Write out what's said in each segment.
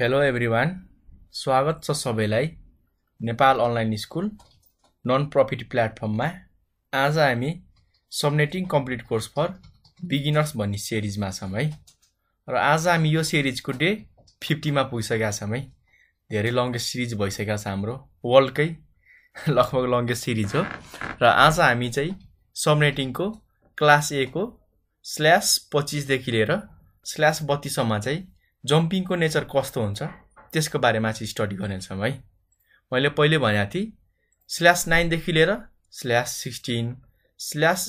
hello everyone स्वागत छ सबैलाई Nepal online school non profit प्लेटफर्ममा आज हामी subnetting complete course for beginners भन्ने सिरिजमा छौँ है र आज हामी यो सिरिजको डे फिफ्टीमा पुगिसकेका छौँ है धेरै लङ्गेस्ट सिरिज भइसकेको छ हाम्रो वर्ल्डकै लगभग लङ्गेस्ट सिरिज हो र आज हामी चाहिँ सबनेटिङको क्लास एको स्ल्यास पच्चिसदेखि लिएर स्ल्यास बत्तीसम्म चाहिँ जम्पिङको नेचर कस्तो हुन्छ त्यसको बारेमा चाहिँ स्टडी गर्नेछौँ है मैले पहिले भनेको थिएँ स्ल्यास नाइनदेखि लिएर स्ल्यास सिक्सटिन स्ल्यास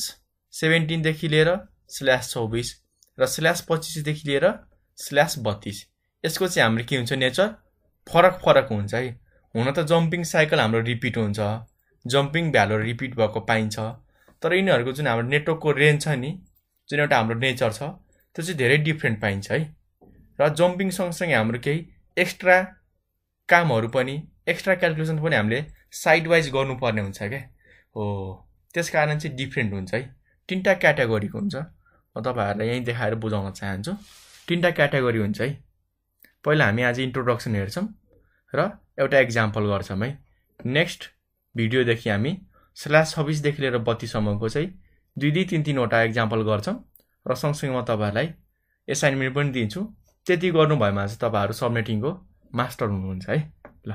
सेभेन्टिनदेखि लिएर स्ल्यास चौबिस र स्ल्यास पच्चिसदेखि लिएर स्ल्यास बत्तिस यसको चाहिँ हाम्रो के हुन्छ नेचर फरक फरक हुन्छ है हुन त जम्पिङ साइकल हाम्रो रिपिट हुन्छ जम्पिङ भ्यालु रिपिट भएको पाइन्छ तर यिनीहरूको जुन हाम्रो नेटवर्कको रेन्ज छ नि जुन एउटा हाम्रो नेचर छ त्यो चाहिँ धेरै डिफ्रेन्ट पाइन्छ है र जम्पिङ सँगसँगै हाम्रो केही एक्स्ट्रा कामहरू पनि एक्स्ट्रा क्यालकुलेसन पनि हामीले साइड वाइज गर्नुपर्ने हुन्छ क्या हो त्यस कारण चाहिँ डिफ्रेन्ट हुन्छ है तिनवटा क्याटेगोरीको हुन्छ म तपाईँहरूलाई यहीँ देखाएर बुझाउन चाहन्छु तिनवटा क्याटेगोरी हुन्छ है पहिला हामी आज इन्ट्रोडक्सन हेर्छौँ र एउटा इक्जाम्पल गर्छौँ है नेक्स्ट भिडियोदेखि हामी स्ल्यास छब्बिसदेखि लिएर बत्तीसम्मको चाहिँ दुई दुई तिन तिनवटा इक्जाम्पल गर्छौँ र सँगसँगै म तपाईँहरूलाई एसाइनमेन्ट पनि दिन्छु त्यति गर्नुभएमा चाहिँ तपाईँहरू सबमिटिङको मास्टर हुनुहुन्छ है ल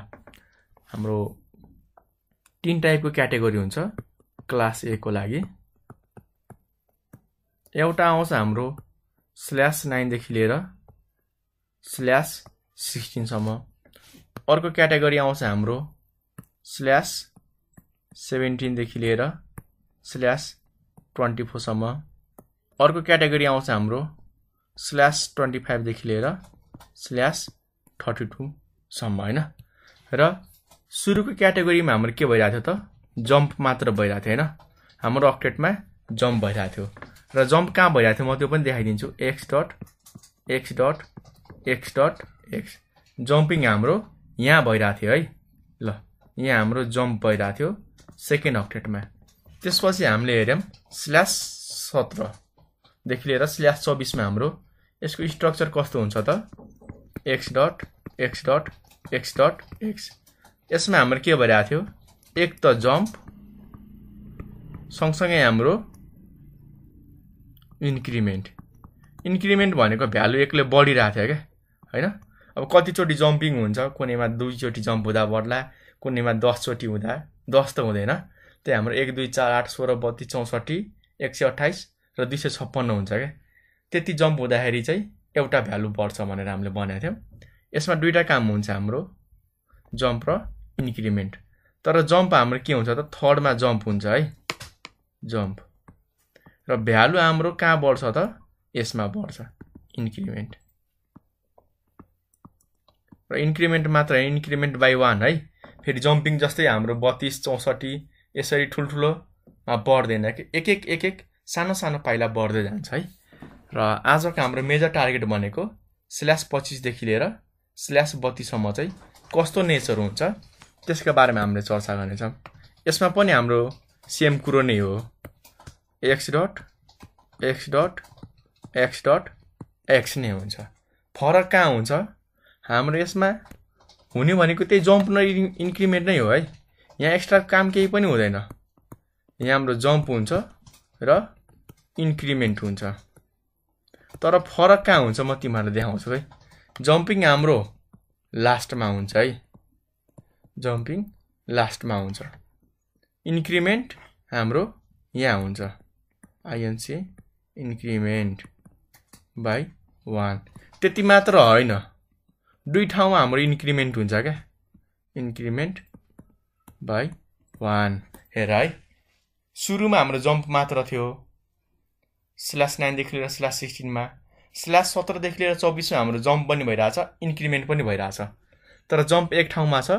हाम्रो तिन टाइपको क्याटेगोरी हुन्छ क्लास एको लागि एउटा आउँछ हाम्रो स्ल्यास नाइनदेखि लिएर स्ल्यास सिक्सटिनसम्म अर्को क्याटेगोरी आउँछ हाम्रो स्ल्यास सेभेन्टिनदेखि लिएर स्ल्यास ट्वेन्टी फोरसम्म अर्को क्याटेगोरी आउँछ हाम्रो स्ल्यास ट्वेन्टी फाइभदेखि लिएर स्ल्यास थर्टी टूसम्म होइन र सुरुको क्याटेगोरीमा हाम्रो के भइरहेको थियो त जम्प मात्र भइरहेको थियो होइन हाम्रो अक्टेटमा जम्प भइरहेको थियो र जम्प कहाँ भइरहेको थियो म त्यो पनि देखाइदिन्छु X dot X dot X dot X jumping हाम्रो यहाँ भइरहेको थियो है ल यहाँ हाम्रो जम्प भइरहेको थियो सेकेन्ड अक्टेटमा त्यसपछि हामीले हेऱ्यौँ स्ल्यास सत्रदेखि लिएर स्ल्यास चौबिसमा हाम्रो यसको स्ट्रक्चर कस्तो हुन्छ त X dot X dot X dot X यसमा हाम्रो के भइरहेको थियो एक त जम्प सँगसँगै हाम्रो इन्क्रिमेन्ट इन्क्रिमेन्ट भनेको भ्यालु एक्लै बढिरहेको थियो क्या होइन अब कतिचोटि जम्पिङ हुन्छ कुनैमा दुईचोटि जम्प हुँदा बढ्ला कुनैमा दसचोटि हुँदा दस त हुँदैन त्यही हाम्रो एक दुई चार आठ सोह्र बत्तिस चौसठी एक सय अट्ठाइस र दुई सय छप्पन्न हुन्छ क्या त्यति जम्प हुँदाखेरि चाहिँ एउटा भ्यालु बढ्छ भनेर हामीले भनेको थियौँ यसमा दुईवटा काम हुन्छ हाम्रो जम्प र इन्क्रिमेन्ट तर जम्प हाम्रो के हुन्छ त थर्डमा जम्प हुन्छ है जम्प र भ्यालु हाम्रो कहाँ बढ्छ त यसमा बढ्छ इन्क्रिमेन्ट र इन्क्रिमेन्ट मात्र होइन इन्क्रिमेन्ट बाई वान है फेरि जम्पिङ जस्तै हाम्रो बत्तिस चौसठी यसरी ठुल्ठुलोमा बढ्दैन एक एक एक एक सानो सानो पाइला बढ्दै जान्छ है र आजको हाम्रो मेजर टार्गेट भनेको स्ल्यास पच्चिसदेखि लिएर स्ल्यास बत्तीसम्म चाहिँ कस्तो नेचर हुन्छ त्यसको बारेमा हामीले चर्चा गर्नेछौँ यसमा पनि हाम्रो सेम कुरो नै हो X dot X dot X dot X नै हुन्छ फरक कहाँ हुन्छ हाम्रो यसमा हुने भनेको त्यही जम्प न इन्क्रिमेन्ट नै हो है यहाँ एक्स्ट्रा काम केही पनि हुँदैन यहाँ हाम्रो जम्प हुन्छ र इन्क्रिमेन्ट हुन्छ तर फरक कहाँ हुन्छ म तिमीहरूलाई देखाउँछु है जम्पिङ हाम्रो लास्टमा हुन्छ है जम्पिङ लास्टमा हुन्छ इन्क्रिमेन्ट हाम्रो यहाँ हुन्छ आइएनसी इन्क्रिमेन्ट बाई वान त्यति मात्र होइन दुई ठाउँमा हाम्रो इन्क्रिमेन्ट हुन्छ क्या इन्क्रिमेन्ट बाई वान हेर है सुरुमा हाम्रो जम्प मात्र थियो स्ल्यास नाइनदेखि लिएर स्ल्यास सिक्सटिनमा स्ल्यास सत्रदेखि लिएर चौबिसमा हाम्रो जम्प पनि भइरहेछ इन्क्रिमेन्ट पनि भइरहेछ तर जम्प एक ठाउँमा छ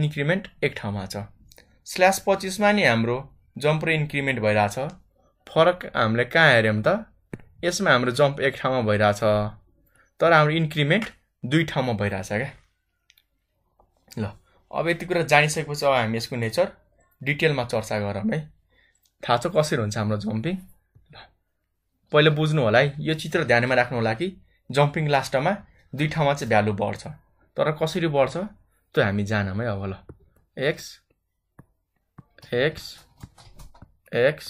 इन्क्रिमेन्ट एक ठाउँमा छ स्ल्यास पच्चिसमा नि हाम्रो जम्प र इन्क्रिमेन्ट भइरहेछ फरक हामीले कहाँ हेऱ्यौँ त यसमा हाम्रो जम्प एक ठाउँमा भइरहेछ तर हाम्रो इन्क्रिमेन्ट दुई ठाउँमा भइरहेछ क्या ल अब यति कुरा जानिसकेपछि अब हामी यसको नेचर डिटेलमा चर्चा गरौँ है थाहा छ कसरी हुन्छ हाम्रो जम्पिङ पहिला बुझ्नु होला है यो चित्र ध्यानमा राख्नु होला कि जम्पिङ लास्टमा दुई ठाउँमा चाहिँ भ्यालु बढ्छ तर कसरी बढ्छ त्यो हामी जानमै अब ल एक्स एक्स एक्स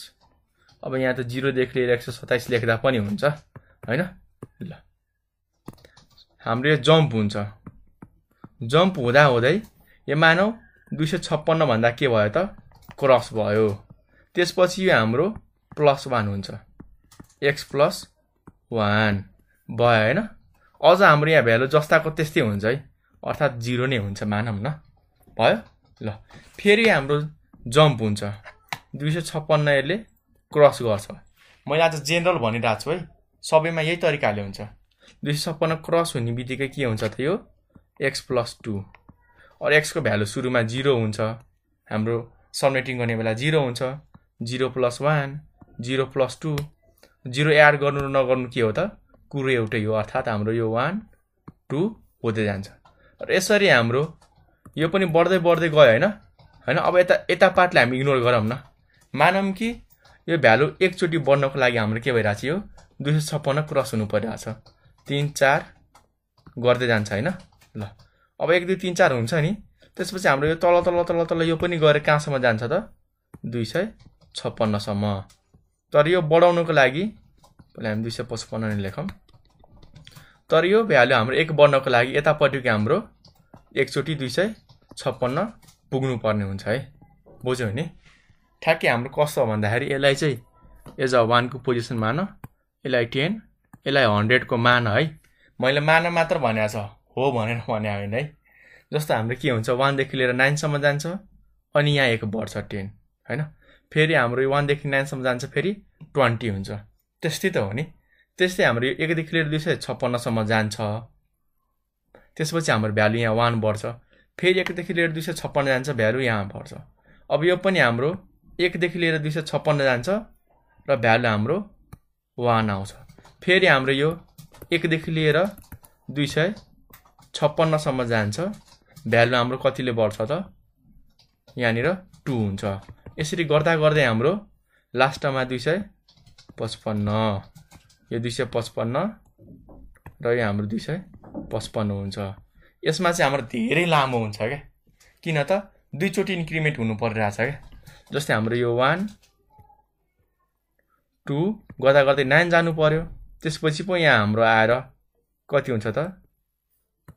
अब यहाँ त जिरोदेखि लिएर एक सय सत्ताइस लेख्दा पनि हुन्छ होइन ल हाम्रो यो जम्प हुन्छ जम्प हुँदाहुँदै यो मानौ दुई सय छप्पन्नभन्दा के भयो त क्रस भयो त्यसपछि यो हाम्रो प्लस वान हुन्छ एक्स प्लस वान भयो होइन अझ हाम्रो यहाँ भ्यालु जस्ताको त्यस्तै हुन्छ है अर्थात् जिरो नै हुन्छ मानौँ न भयो ल फेरि हाम्रो जम्प हुन्छ दुई सय छप्पन्न यसले क्रस गर्छ मैले आज जेनरल भनिरहेको छु है सबैमा यही तरिकाले हुन्छ दुई सय छप्पन्न क्रस हुने बित्तिकै के हुन्छ त यो एक्स प्लस टू अरू एक्सको भ्यालु सुरुमा जिरो हुन्छ हाम्रो सबमिटिङ गर्ने बेला जिरो हुन्छ zero plus one zero plus two zero add गर्नु र नगर्नु के हो त कुरो एउटै हो अर्थात् हाम्रो यो वान टू हुँदै जान्छ र यसरी हाम्रो यो पनि बढ्दै बढ्दै गयो होइन होइन अब यता यता पार्टले हामी इग्नोर गरौँ न मानौँ कि यो भ्यालु एकचोटि बढ्नको लागि हाम्रो के भइरहेछ यो दुई सय छप्पन्न क्रस हुनु परिरहेछ तिन चार गर्दै जान्छ होइन ल अब एक दुई तिन चार हुन्छ नि त्यसपछि हाम्रो यो तल तल तल तल यो पनि गएर कहाँसम्म जान्छ त दुई सय छप्पन्नसम्म तर यो बढाउनको लागि पहिला हामी दुई सय पचपन्न लेखौँ तर यो भ्याल्यु हाम्रो एक बढ्नको लागि यतापट्टिको हाम्रो एकचोटि दुई सय छप्पन्न पुग्नुपर्ने हुन्छ है बुझ्यो भने ठ्याक्कै हाम्रो कस्तो भन्दाखेरि यसलाई चाहिँ एज अ वानको पोजिसन मान यसलाई टेन यसलाई हन्ड्रेडको मान है मैले मान मात्र भनेको छ हो भनेर भने होइन है जस्तो हाम्रो के हुन्छ वानदेखि लिएर नाइनसम्म जान्छ अनि यहाँ एक बढ्छ टेन होइन फेरि हाम्रो वानदेखि नाइनसम्म जान्छ फेरि ट्वेन्टी हुन्छ त्यस्तै त हो नि त्यस्तै हाम्रो एकदेखि लिएर दुई सय छप्पन्नसम्म जान्छ त्यसपछि हाम्रो भ्यालु यहाँ वान बढ्छ फेरि एकदेखि लिएर दुई सय छप्पन्न जान्छ भ्यालु यहाँ बढ्छ अब यो पनि हाम्रो एकदेखि लिएर दुई सय छप्पन्न जान्छ र भ्यालु हाम्रो वान आउँछ फेरि हाम्रो यो एकदेखि लिएर दुई सय छप्पन्नसम्म जान्छ भ्यालु हाम्रो कतिले बढ्छ त यहाँनिर टू हुन्छ यसरी गर्दा गर्दै हाम्रो लास्टमा दुई सय पचपन्न यो दुई सय पचपन्न र यो हाम्रो दुई सय पचपन्न हुन्छ यसमा चाहिँ हाम्रो धेरै लामो हुन्छ क्या किन त दुईचोटि इन्क्रिमेन्ट हुनु परिरहेछ क्या जस्तै हाम्रो यो वान टू गर्दा गर्दै नाइन जानु पऱ्यो त्यसपछि पो यहाँ हाम्रो आएर कति हुन्छ त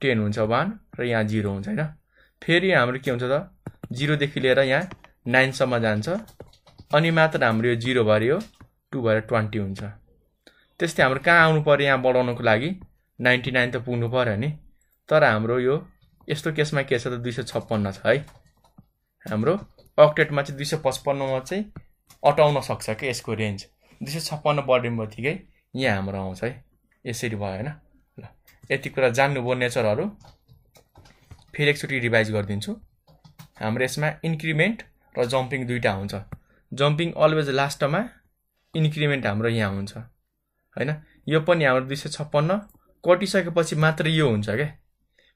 टेन हुन्छ वान र यहाँ जिरो हुन्छ होइन फेरि हाम्रो के हुन्छ त जिरोदेखि लिएर यहाँ नाइनसम्म जान्छ अनि मात्र हाम्रो यो जिरो भएर यो टू भएर ट्वेन्टी हुन्छ त्यस्तै हाम्रो कहाँ आउनु पऱ्यो यहाँ बढाउनुको लागि नाइन्टी नाइन त पुग्नु पऱ्यो नि तर हाम्रो यो यस्तो केसमा के छ त दुई सय छप्पन्न छ है हाम्रो अक्टेटमा चाहिँ दुई सय पचपन्नमा चाहिँ अटाउन सक्छ क्या यसको रेन्ज दुई सय छप्पन्न बढ्ने बित्तिकै यहाँ हाम्रो आउँछ है यसरी भयो होइन ल यति कुरा जान्नुभयो नेचरहरू फेरि एकचोटि रिभाइज गरिदिन्छु हाम्रो यसमा इन्क्रिमेन्ट र जम्पिङ दुइटा हुन्छ जम्पिङ अलवेज लास्टमा इन्क्रिमेन्ट हाम्रो यहाँ हुन्छ होइन यो पनि हाम्रो दुई सय छप्पन्न कटिसकेपछि मात्र यो हुन्छ क्या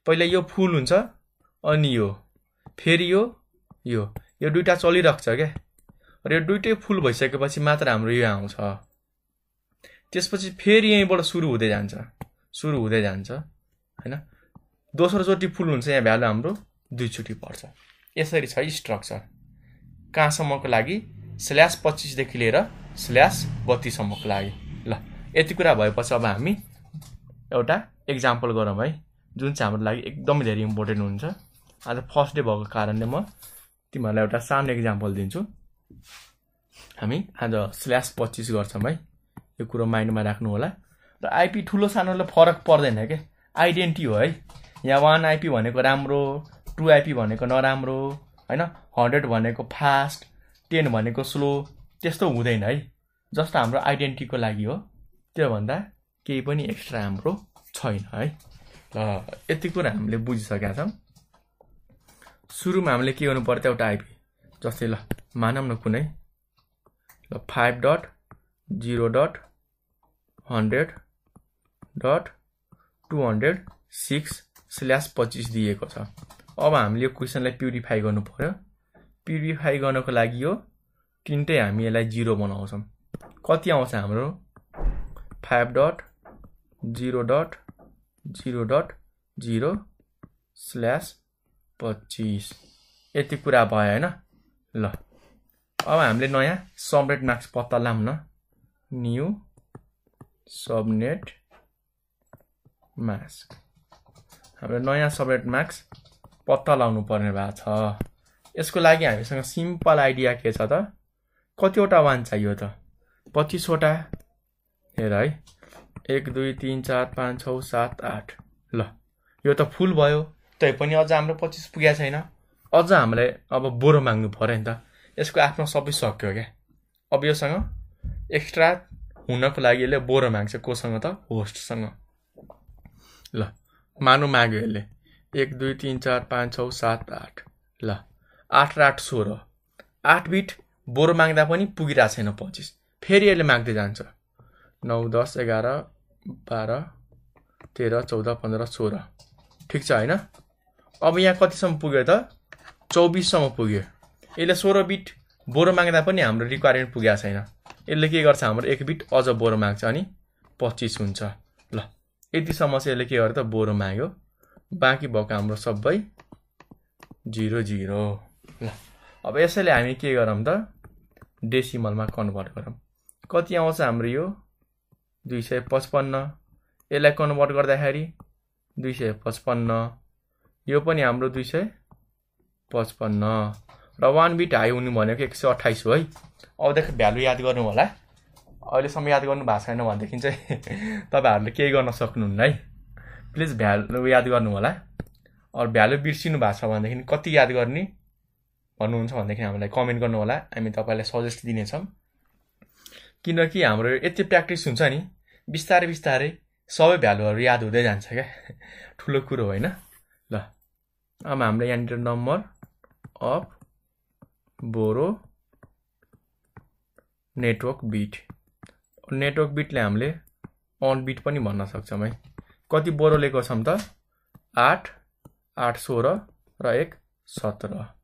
पहिला यो फुल हुन्छ अनि यो फेरि यो यो यो दुइटा चलिरहेको छ क्या र यो दुइटै फुल भइसकेपछि मात्र हाम्रो यो आउँछ त्यसपछि फेरि यहीँबाट सुरु हुँदै जान्छ सुरु हुँदै जान्छ होइन दोस्रोचोटि फुल हुन्छ यहाँ भ्यालु हाम्रो दुईचोटि पर्छ यसरी छ स्ट्रक्चर कहाँसम्मको लागि स्ल्यास पच्चिसदेखि लिएर स्ल्यास बत्तीसम्मको लागि ल यति कुरा भएपछि अब हामी एउटा इक्जाम्पल गरौँ है जुन चाहिँ हाम्रो लागि एकदमै धेरै इम्पोर्टेन्ट हुन्छ आज फर्स्ट डे भएको कारणले म तिमीहरूलाई एउटा सानो इक्जाम्पल दिन्छु हामी आज स्ल्यास पच्चिस गर्छौँ है यो कुरो माइन्डमा राख्नु होला र आइपी ठुलो सानोले फरक पर्दैन के आइडेन्टिटी हो है यहाँ वान आइपी भनेको राम्रो टु आइपी भनेको नराम्रो होइन हन्ड्रेड भनेको फास्ट टेन भनेको स्लो त्यस्तो हुँदैन है जस्तो हाम्रो आइडेन्टिटीको लागि हो त्योभन्दा केही पनि एक्स्ट्रा हाम्रो छैन है ल यति कुरा हामीले बुझिसकेका छौँ सुरुमा हामीले के गर्नु पर्थ्यो एउटा आइपी जस्तै ल मानौँ न कुनै ल five dot zero dot hundred dot two hundred six slash पच्चिस दिएको छ अब हामीले यो क्वेसनलाई प्युरिफाई गर्नु पऱ्यो प्युरिफाई गर्नको लागि हो तिनटै हामी यसलाई जिरो बनाउँछौँ कति आउँछ हाम्रो five dot zero dot zero dot zero slash पच्चिस यति कुरा भयो होइन ल अब हामीले नयाँ सबनेट मार्क्स पत्ता लाउँ न न्यु सबनेट मार्क्स हाम्रो नयाँ सबनेट मार्क्स पत्ता लाउनु पर्ने भएको छ यसको लागि हामीसँग सिम्पल आइडिया के छ त कतिवटा वान चाहियो त पच्चिसवटा हेर है एक दुई तिन चार पाँच छ सात आठ ल यो त फुल भयो तै पनि अझ हाम्रो पच्चिस पुगेको छैन अझ हामीलाई अब बोरो माग्नु पऱ्यो नि त यसको आफ्नो सबै सक्यो क्या अब योसँग एक्स्ट्रा हुनको लागि यसले बोरो माग्छ कोसँग त होस्टसँग ल मानु माग्यो यसले एक दुई तिन चार पाँच छ सात आठ ल आठ र आठ सोह्र आठ बिट बोरो माग्दा पनि पुगिरहेको छैन पच्चिस फेरि यसले माग्दै जान्छ नौ दस एघार बाह्र तेह्र चौध पन्ध्र सोह्र ठिक छ होइन अब यहाँ कतिसम्म पुग्यो त चौबिससम्म पुग्यो यसले सोह्र बिट बोरो माग्दा पनि हाम्रो रिक्वायरमेन्ट पुगेको छैन यसले के गर्छ हाम्रो एक बिट अझ बोरो माग्छ अनि पच्चिस हुन्छ ल यतिसम्म चाहिँ यसले के गर्यो त बोरो माग्यो बाँकी भएको हाम्रो सबै जिरो जिरो ल अब यसैले हामी के गरौँ त डेसिमलमा कन्भर्ट गरौँ कति आउँछ हाम्रो यो दुई सय पचपन्न यसलाई कन्भर्ट गर्दाखेरि दुई सय पचपन्न यो पनि हाम्रो दुई सय पचपन्न र वान बिट हाई हुनु भनेको एक सय अठाइस हो है अबदेखि भ्यालु याद गर्नु होला अहिलेसम्म याद गर्नु भएको छैन भनेदेखि चाहिँ तपाईँहरूले केही गर्न सक्नुहुन्न है प्लिज भ्यालु याद गर्नु होला अरू भ्यालु बिर्सिनु भएको छ भनेदेखि कति याद गर्ने भन्नुहुन्छ भनेदेखि हामीलाई कमेन्ट गर्नु होला हामी तपाईँलाई सजेस्ट दिनेछौँ किनकि हाम्रो यति प्र्याक्टिस हुन्छ नि बिस्तारै बिस्तारै सबै भ्यालुहरू याद हुँदै जान्छ क्या ठुलो कुरो होइन ल अब हाम्रो यहाँनिर number of borrow network bit network बिटले हामीले अन बिट पनि भन्न सक्छौँ है कति बोरो लिएको छौँ त आठ आठ सोह्र र एक सत्र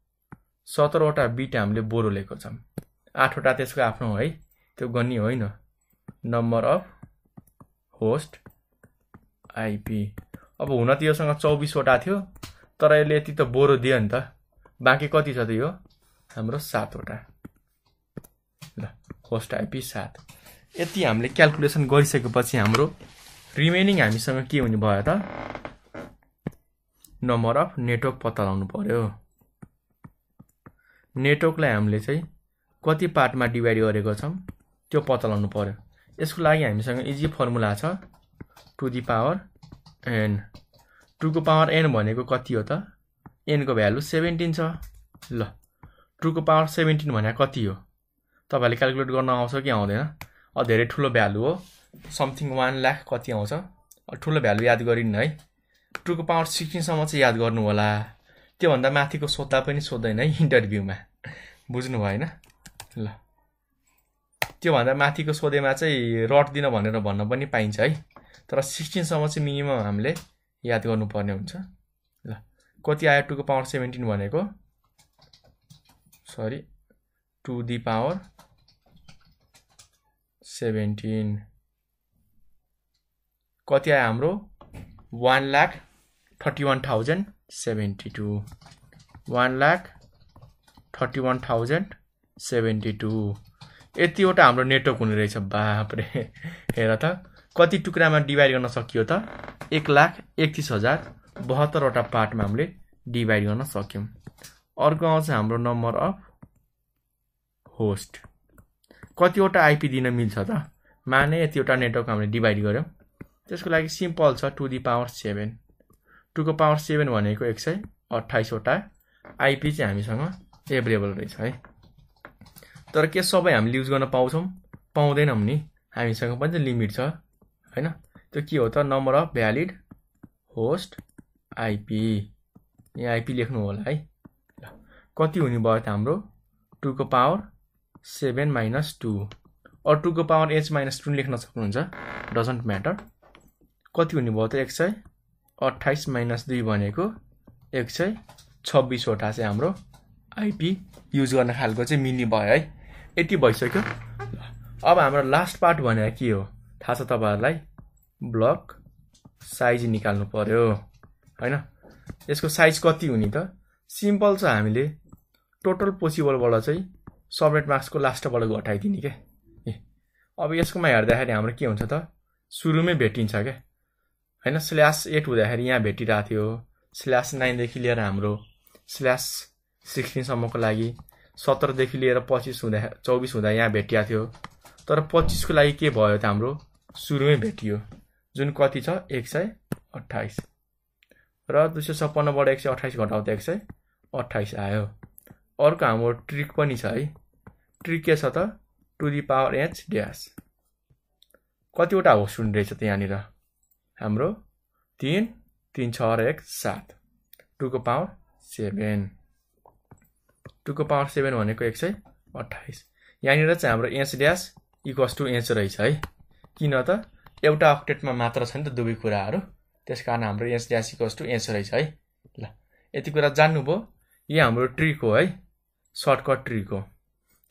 सत्रवटा बिट हामीले बोरो लिएको छौँ आठवटा त्यसको आफ्नो है त्यो गर्ने होइन नम्बर अफ होस्ट आइपी अब हुन त योसँग चौबिसवटा थियो तर यसले यति त बोरो दियो नि त बाँकी कति छ त यो हाम्रो सातवटा ल होस्ट आइपी सात यति हामीले क्यालकुलेसन गरिसकेपछि हाम्रो रिमेनिङ हामीसँग के हुने भयो त नम्बर अफ नेटवर्क पत्ता लाउनु पऱ्यो नेटवर्कलाई हामीले चाहिँ कति पार्टमा डिभाइड गरेको छौँ त्यो पत्ता लगाउनु पऱ्यो यसको लागि हामीसँग इजी फर्मुला छ टु दि पावर एन टुको पावर एन भनेको कति हो त एनको भ्यालु सेभेन्टिन छ ल टुको पावर सेभेन्टिन भनेको कति हो तपाईँहरूले क्यालकुलेट गर्न आउँछ कि आउँदैन अब धेरै ठुलो भ्यालु हो समथिङ वान लाख कति आउँछ ठुलो भ्यालु याद गरिन्न है टुको पावर सिक्सटिनसम्म चाहिँ याद गर्नु होला त्योभन्दा माथिको सोद्धा पनि सोध्दैन है इन्टरभ्यूमा बुझ्नु भएन ल त्योभन्दा माथिको सोधेमा चाहिँ रट दिन भनेर भन्न पनि पाइन्छ है तर सिक्सटिनसम्म चाहिँ मिनिमम हामीले याद गर्नुपर्ने हुन्छ ल कति आयो टुको पावर सेभेन्टिन भनेको sorry two the power seventeen कति आयो हाम्रो one lakh thirty one thousand seventy two one lakh thirty one thousand seventy two यतिवटा हाम्रो नेटवर्क हुने रहेछ बाप्रे हेर त कति टुक्रामा डिभाइड गर्न सकियो त एक लाख एकतिस हजार बहत्तरवटा पार्टमा हामीले डिभाइड गर्न सक्यौँ अर्को आउँछ हाम्रो नम्बर अफ होस्ट कतिवटा आइपी दिन मिल्छ त माने यतिवटा नेटवर्क हामीले डिभाइड गऱ्यौँ त्यसको लागि सिम्पल छ टु दि पावर सेभेन टुको पावर सेभेन भनेको एक सय अट्ठाइसवटा आइपी चाहिँ हामीसँग एभाइलेबल रहेछ है तर के सबै हामीले युज गर्न पाउँछौँ पाउँदैनौँ नि हामीसँग पनि चाहिँ लिमिट छ होइन त्यो के हो त number of valid host IP यहाँ आइपी लेख्नु होला है कति हुने भयो त हाम्रो टुको पावर सेभेन माइनस टू अरू टुको पावर एच माइनस टू लेख्न सक्नुहुन्छ डजन्ट म्याटर कति हुने भयो त एक सय अट्ठाइस माइनस दुई भनेको एक सय छब्बिसवटा चाहिँ हाम्रो आइपी युज गर्ने खालको चाहिँ मिनी भयो है यति भइसक्यो अब हाम्रो लास्ट पार्ट भनेर के हो थाहा छ तपाईँहरूलाई ब्लक साइज निकाल्नु पऱ्यो होइन यसको साइज कति हुने त सिम्पल छ हामीले टोटल पोसिबलबाट चाहिँ सबरेट मार्क्सको लास्टबाट घटाइदिने क्या अब यसकोमा हेर्दाखेरि हाम्रो के हुन्छ त सुरुमै भेटिन्छ क्या होइन स्ल्यास एट हुँदाखेरि यहाँ भेटिरहेको थियो स्ल्यास नाइनदेखि लिएर हाम्रो स्ल्यास सिक्सटिनसम्मको लागि सत्रदेखि लिएर पच्चिस हुँदा चौबिस हुँदा यहाँ भेटिएको थियो तर पच्चिसको लागि के भयो त हाम्रो सुरुमै भेटियो जुन कति छ एक सय अठाइस र दुई सय छप्पन्नबाट एक सय अठाइस घटाउँदा एक सय अठाइस आयो अर्को हाम्रो ट्रिक पनि छ है ट्रिक के छ त two the power H dash कतिवटा हो सुन रहेछ त यहाँनिर हाम्रो तिन तिन छ र एक सात टुको पावर सेभेन टुको पावर सेभेन भनेको एक सय अठाइस यहाँनिर चाहिँ हाम्रो H dash equals two H रहेछ है किन त एउटा अपडेटमा मात्र छ नि त दुवै कुराहरू त्यस कारण हाम्रो H dash equals two H रहेछ है ल यति कुरा जान्नुभयो यो हाम्रो ट्रिक हो है सर्टकट ट्रिक हो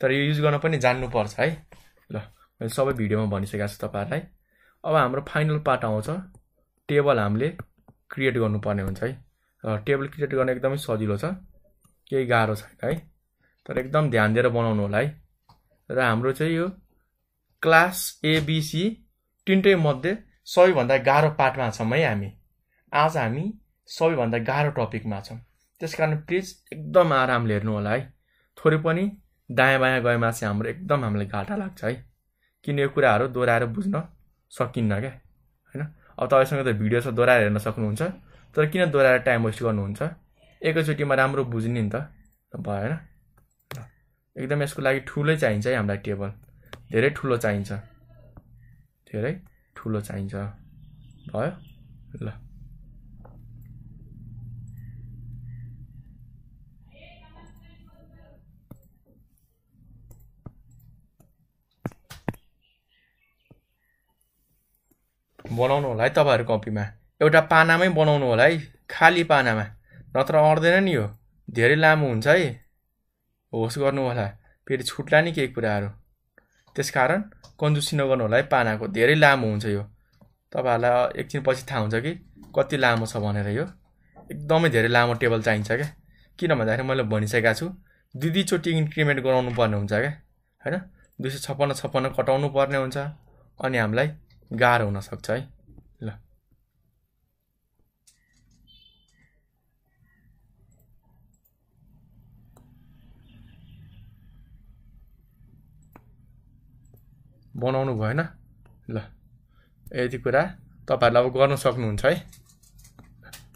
तर यो युज गर्न पनि जान्नुपर्छ है ल मैले सबै भिडियोमा भनिसकेको छु तपाईँहरूलाई अब हाम्रो फाइनल पार्ट आउँछ टेबल हामीले क्रिएट गर्नुपर्ने हुन्छ है र टेबल क्रिएट गर्न एकदमै सजिलो छ केही गाह्रो छैन है तर एकदम ध्यान दिएर बनाउनु होला है र हाम्रो चाहिँ यो क्लास एबिसी तिनटै मध्ये सबैभन्दा गाह्रो पार्टमा छौँ है हामी आज हामी सबैभन्दा गाह्रो टपिकमा छौँ त्यस कारण प्लिज एकदम आरामले हेर्नु होला है थोरै पनि दायाँ बायाँ गएमा चाहिँ हाम्रो एकदम हामीलाई घाटा लाग्छ है किन यो कुराहरू दोहोऱ्याएर बुझ्न सकिन्न क्या अब तपाईँसँग त भिडियो छ दोहोऱ्याएर हेर्न सक्नुहुन्छ तर किन दोहोऱ्याएर टाइम वेस्ट गर्नुहुन्छ एकैचोटिमा राम्रो बुझ्ने नि त भएन एकदम यसको लागि ठुलै चाहिन्छ है हामीलाई टेबल धेरै ठुलो चाहिन्छ धेरै ठुलो चाहिन्छ भयो ल बनाउनु होला है तपाईँहरू कपीमा एउटा पानामै बनाउनु होला है खाली पानामा नत्र अड्दैन नि यो धेरै लामो हुन्छ है होस् गर्नु होला फेरि छुट्ला नि केही कुराहरू त्यसकारण कन्जुसी नगर्नु होला है पानाको धेरै लामो हुन्छ यो तपाईँहरूलाई एकछिन पछि थाहा हुन्छ कि कति लामो छ भनेर यो एकदमै धेरै लामो टेबल चाहिन्छ क्या किन भन्दाखेरि मैले भनिसकेको छु दुई दुईचोटि इन्क्रिमेन्ट गराउनु पर्ने हुन्छ क्या होइन दुई सय छप्पन्न छप्पन्न कटाउनु पर्ने हुन्छ अनि हामीलाई गाह्रो हुनसक्छ है ल बनाउनु भएन ल यति कुरा तपाईँहरूले अब गर्नु सक्नुहुन्छ है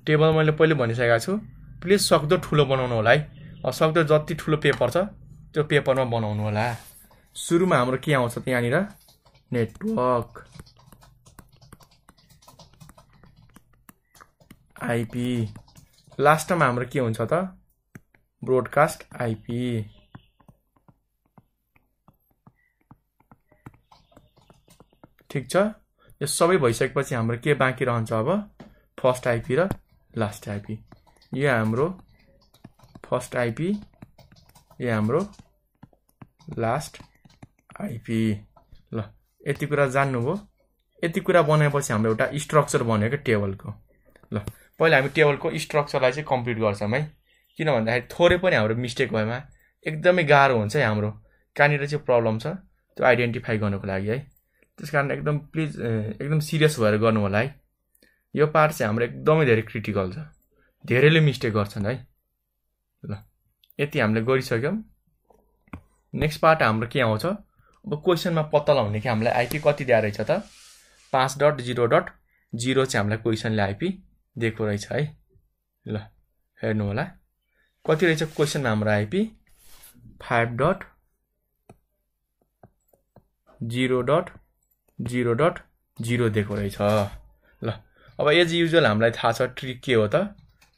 टेबल मैले पहिले भनिसकेको छु प्लिज सक्दो ठुलो बनाउनु होला है सक्दो जति ठुलो पेपर छ त्यो पेपरमा बनाउनु होला सुरुमा हाम्रो के आउँछ त्यहाँनिर नेटवर्क आइपी लास्टमा हाम्रो के हुन्छ त ब्रोडकास्ट आइपी ठिक छ यो सबै भइसकेपछि हाम्रो के बाँकी रहन्छ अब फर्स्ट आइपी र लास्ट आइपी यो हाम्रो फर्स्ट आइपी यो हाम्रो लास्ट आइपी ल यति कुरा जान्नुभयो यति कुरा बनाएपछि हाम्रो एउटा स्ट्रक्चर बन्यो क्या टेबलको ल पहिला हामी टेबलको स्ट्रक्चरलाई चाहिँ कम्प्लिट गर्छौँ है किन भन्दाखेरि थोरै पनि हाम्रो मिस्टेक भएमा एकदमै गाह्रो हुन्छ है हाम्रो कहाँनिर चाहिँ प्रब्लम छ त्यो आइडेन्टिफाई गर्नुको लागि है त्यस कारण एकदम प्लिज एकदम सिरियस भएर गर्नु होला है यो पार्ट चाहिँ हाम्रो एकदमै धेरै क्रिटिकल छ धेरैले मिस्टेक गर्छन् है ल यति हामीले गरिसक्यौँ नेक्स्ट पार्ट हाम्रो के आउँछ अब क्वेसनमा पत्ता लगाउने कि हामीलाई आइपी कति दिएर रहेछ त पाँच डट जिरो डट जिरो चाहिँ हामीलाई क्वेसनले आइपी दिएको रहेछ है ल हेर्नु होला कति रहेछ क्वेसन हाम्रो IP five dot zero dot zero dot zero दिएको रहेछ ल अब एज युजल हामीलाई थाहा छ ट्रिक के हो त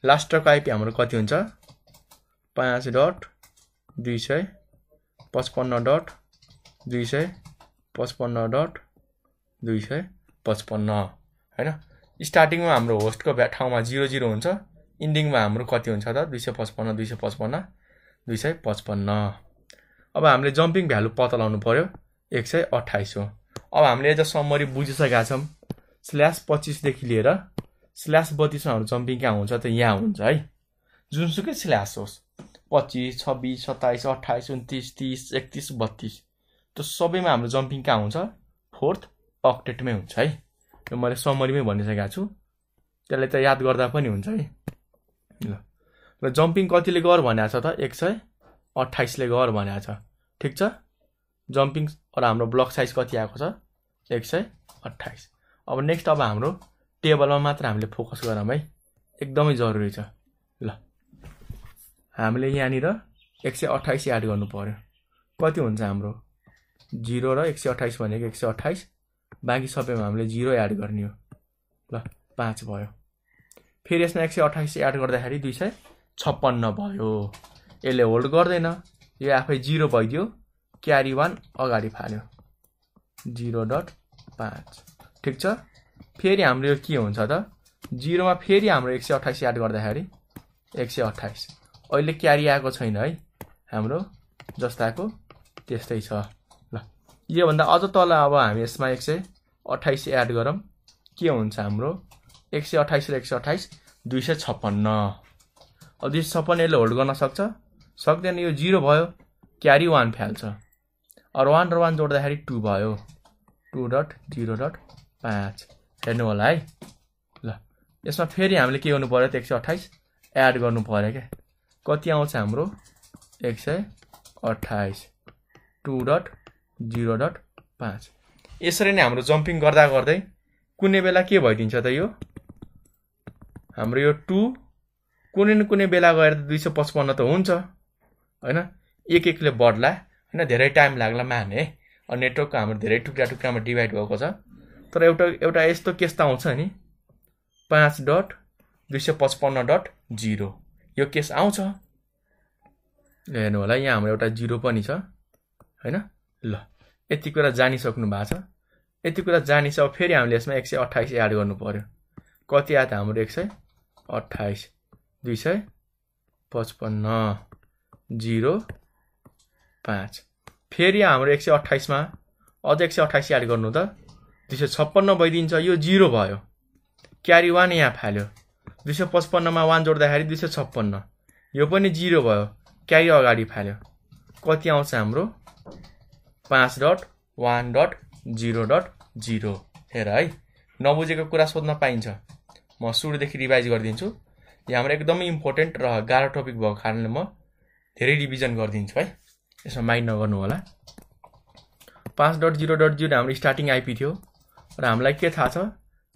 लास्टको आइपी हाम्रो कति हुन्छ पाँच डट दुई सय पचपन्न डट दुई सय पचपन्न डट दुई सय पचपन्न होइन स्टार्टिङमा हाम्रो होस्टको भ्या ठाउँमा जिरो जिरो हुन्छ इन्डिङमा हाम्रो कति हुन्छ त दुई सय पचपन्न दुई सय पचपन्न दुई सय पचपन्न अब हामीले जम्पिङ भ्यालु पत्ता लगाउनु पऱ्यो एक सय अठाइस हो अब हामीले एज अ समरी बुझिसकेका छौँ स्ल्यास पच्चिसदेखि लिएर स्ल्यास बत्तिसमा हाम्रो जम्पिङ कहाँ हुन्छ त यहाँ हुन्छ है जुनसुकै स्ल्यास होस् पच्चिस छब्बिस सत्ताइस अट्ठाइस उन्तिस तिस एकतिस बत्तिस त्यो सबैमा हाम्रो जम्पिङ कहाँ हुन्छ फोर्थ अक्टेटमै हुन्छ है यो मैले समरीमै भनिसकेको छु त्यसलाई त याद गर्दा पनि हुन्छ है ल र जम्पिङ कतिले गर भनेको छ त एक सय अट्ठाइसले गर भनेको छ ठिक छ जम्पिङ र हाम्रो ब्लक साइज कति आएको छ एक सय अट्ठाइस अब नेक्स्ट अब हाम्रो टेबलमा मात्र हामीले फोकस गरौँ है एकदमै जरुरी छ ल हामीले यहाँनिर एक सय अट्ठाइस एड गर्नु पऱ्यो कति हुन्छ हाम्रो जिरो र एक सय अट्ठाइस भनेको एक सय अट्ठाइस बाँकी सबैमा हामीले जिरो एड गर्ने हो ल पाँच भयो फेरि यसमा एक सय अठाइस एड गर्दाखेरि दुई सय छप्पन्न भयो यसले होल्ड गर्दैन यो आफै जिरो भइदियो क्यारी वान अगाडि फाल्यो जिरो डट पाँच ठिक छ फेरि हाम्रो यो के हुन्छ त जिरोमा फेरि हाम्रो एक सय अठाइस एड गर्दाखेरि एक सय अठाइस अहिले क्यारी आएको छैन है हाम्रो जस्ताको त्यस्तै छ ल योभन्दा अझ तल अब हामी यसमा एक सय अठाइस एड गरौँ के हुन्छ हाम्रो एक सय अठाइस र एक सय अठाइस दुई सय छप्पन्न अब दुई सय छप्पन्न यसले होल्ड गर्न सक्छ सक्दैन यो जिरो भयो क्यारी वान फ्याल्छ अरू वान र वान जोड्दाखेरि टु भयो टु डट जिरो डट पाँच हेर्नु होला है ल यसमा फेरि हामीले के गर्नु पऱ्यो त एक सय अठाइस एड गर्नु पऱ्यो क्या कति आउँछ हाम्रो एक सय अठाइस टु डट जिरो डट पाँच यसरी नै हाम्रो जम्पिङ गर्दा गर्दै कुनै बेला के भइदिन्छ त यो हाम्रो यो टु कुनै न कुनै बेला गएर दुई सय पचपन्न त हुन्छ होइन एक एकले बढ्ला होइन धेरै टाइम लाग्ला माने है अनि नेटवर्कको हाम्रो धेरै टुक्रा टुक्रामा डिभाइड भएको छ तर एउटा एउटा यस्तो केस त आउँछ नि पाँच डट दुई सय पचपन्न डट जिरो यो केस आउँछ हेर्नु होला यहाँ हाम्रो एउटा जिरो पनि छ होइन ल यति कुरा जानिसक्नु भएको छ यति कुरा जानिस अब फेरि हामीले यसमा एक सय अठाइस एड गर्नु पऱ्यो कति आयो त हाम्रो एक सय अट्ठाइस दुई सय पचपन्न जिरो पाँच फेरि हाम्रो एक सय अट्ठाइसमा अझ एक सय अट्ठाइस एड गर्नु त दुई सय छप्पन्न भइदिन्छ यो जिरो भयो क्यारी वान यहाँ फाल्यो दुई सय पचपन्नमा वान जोड्दाखेरि दुई सय छप्पन्न यो पनि जिरो भयो क्यारी अगाडि फाल्यो कति आउँछ हाम्रो पाँच dot one dot zero dot zero हेर है नबुझेको कुरा सोध्न पाइन्छ म सुरुदेखि रिभाइज गरिदिन्छु यो हाम्रो एकदमै इम्पोर्टेन्ट र गाह्रो टपिक भएको कारणले म धेरै रिभिजन गरिदिन्छु है यसमा माइन्ड नगर्नु होला पाँच डट जिरो डट जिरो हाम्रो स्टार्टिङ आइपी थियो र हामीलाई के थाहा छ